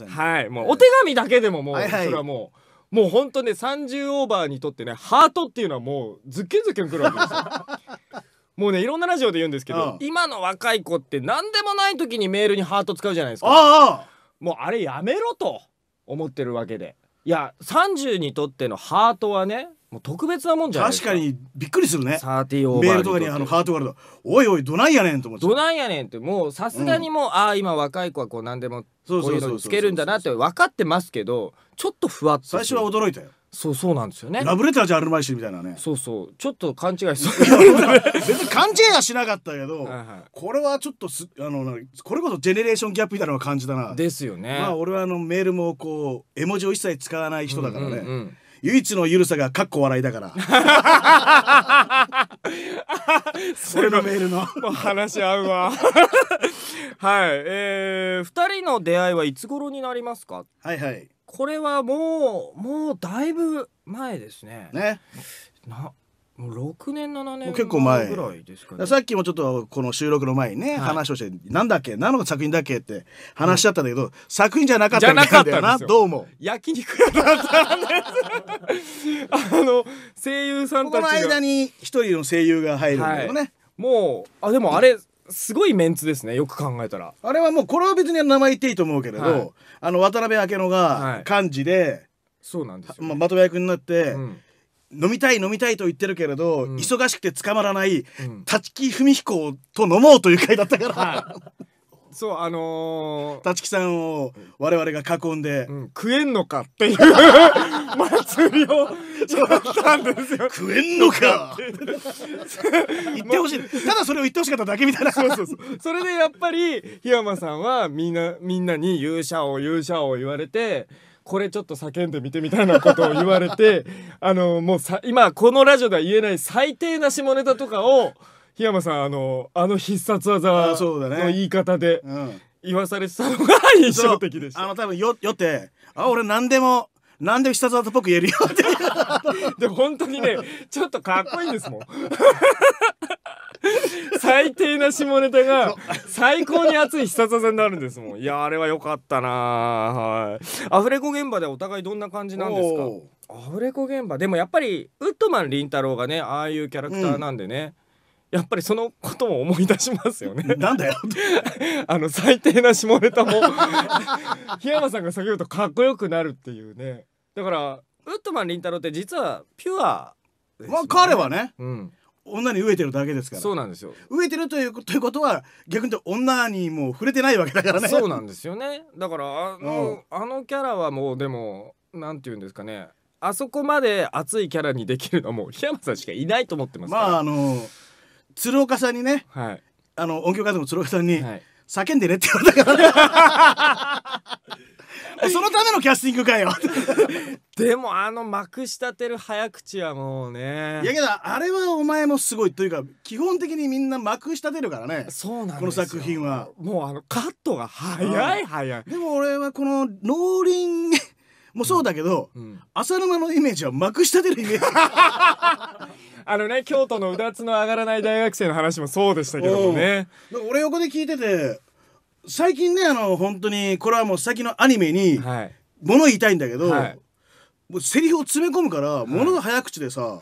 せん、ね、はいもうお手紙だけでももう、はいはい、それはもうもう本当ね30オーバーにとってねハートっていうのはもうズッキュンズッキュンくるわけですよ もうねいろんなラジオで言うんですけど、うん、今の若い子って何でもない時にメールにハート使うじゃないですかもうあれやめろと思ってるわけでいや30にとってのハートはねもう特別なもんじゃない確かにびっくりするね30オーバーメールとかにあのハートがあると「おいおいどないやねん」と思って「どないやねん」ってもうさすがにもう、うん、ああ今若い子はこう何でもそうそうそうつけるんだなって分かってますけどちょっとふわっと最初は驚いたよそうそうなんですよねラブレターじゃあるまいしみたいなねそうそうちょっと勘違いしそう別に勘違いはしなかったけど、はいはい、これはちょっとすあのこれこそジェネレーションギャップみたいな感じだなですよねまあ俺はあのメールもこう絵文字を一切使わない人だからね、うんうんうん、唯一の緩さがかっこ笑いだから 俺のメールの話合うわはいえー、2人の出会いはいつ頃になりますかはいはいこれはもうもうだいぶ前ですねねなもう6年7年結構前ぐらいですかねさっきもちょっとこの収録の前にね、はい、話をしてなんだっけ何の作品だっけって話しちゃったんだけど、うん、作品じゃなかったんだよなどうも焼肉屋だったんですあの声優さんこの間に一人の声優が入るんだよね、はい、もうあでもあれ、すごいメンツですねよく考えたらあれはもうこれは別に名前言っていいと思うけれど、はい、あの渡辺明乃が漢字で、そうなんですよ、ね、まあ、まとめ役になって、うん飲みたい飲みたいと言ってるけれど、うん忙しくて捕まらない立木文彦と飲もうという回だったからそうあのー立木さんを我々が囲んで、うん、食えんのかっていう 祭りをやったんですよ。食えんのか言ってほしいただそれを言ってほしかっただけみたいなそうそうそうそれでやっぱり檜山さんはみんなみんなに勇者を勇者を言われてこれちょっと叫んでみてみたいなことを言われて あのもうさ今このラジオでは言えない最低な下ネタとかを檜山さんあのあの必殺技の言い方で言わされてたのが印象的でした。あの多分よよってあ俺何でも何で必殺技っぽく言えるよって で本当にねちょっとかっこいいんですもん最低な下ネタが最高に熱い必殺技になるんですもんいやあれは良かったなはいアフレコ現場でお互いどんな感じなんですかアフレコ現場でもやっぱりウッドマン凛太郎がねああいうキャラクターなんでね、うん、やっぱりそのことも思い出しますよね。なんだよ。あの最低な下ネタも 檜山さんが下げるとかっこよくなるっていうね。だからウッドマンり太郎って実はピュア、ね、まあ彼はね、うん、女に飢えてるだけですからそうなんですよ飢えてるというということは逆にと女にもう触れてないわけだからねそうなんですよねだからあの、うん、あのキャラはもうでもなんて言うんですかねあそこまで熱いキャラにできるのはもう檜山さんしかいないと思ってますからまああの鶴岡さんにね、はい、あの音響家でも鶴岡さんに、はい、叫んでねって言われたからね そのためのキャスティングかよ でもあのまくしたてる早口はもうねいやけどあれはお前もすごいというか基本的にみんなまくしたてるからねそうなんこの作品はもうあのカットが早い早いでも俺はこの農林 もうそうだけど、うんうん、浅沼のイメージはまくしたてるイメージあのね京都のうだつの上がらない大学生の話もそうでしたけどもね俺横で聞いてて最近ねあの本当にこれはもう先のアニメに物言いたいんだけど、はいもうセリフを詰め込むから物のが早口でさ、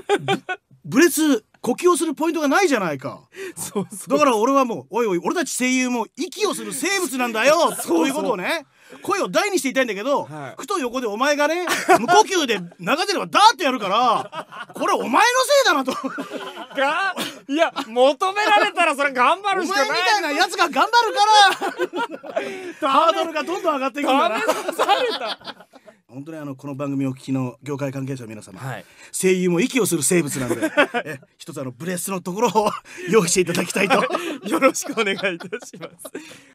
ブレス呼吸をするポイントがないじゃないかそうそう。だから俺はもうおいおい俺たち声優も息をする生物なんだよそういうことをね声を大にしていたいんだけど、はいふと横でお前がね無呼吸で流せればダーッとやるからこれお前のせいだなと。いや求められたらそれ頑張るしかないみたいなやつが頑張るから ハードルがどんどん上がっていくんだな本当にあのこの番組をお聞きの業界関係者の皆様、はい、声優も息をする生物なんで え一つあのブレスのところを用意していただきたいと よろしくお願いいたします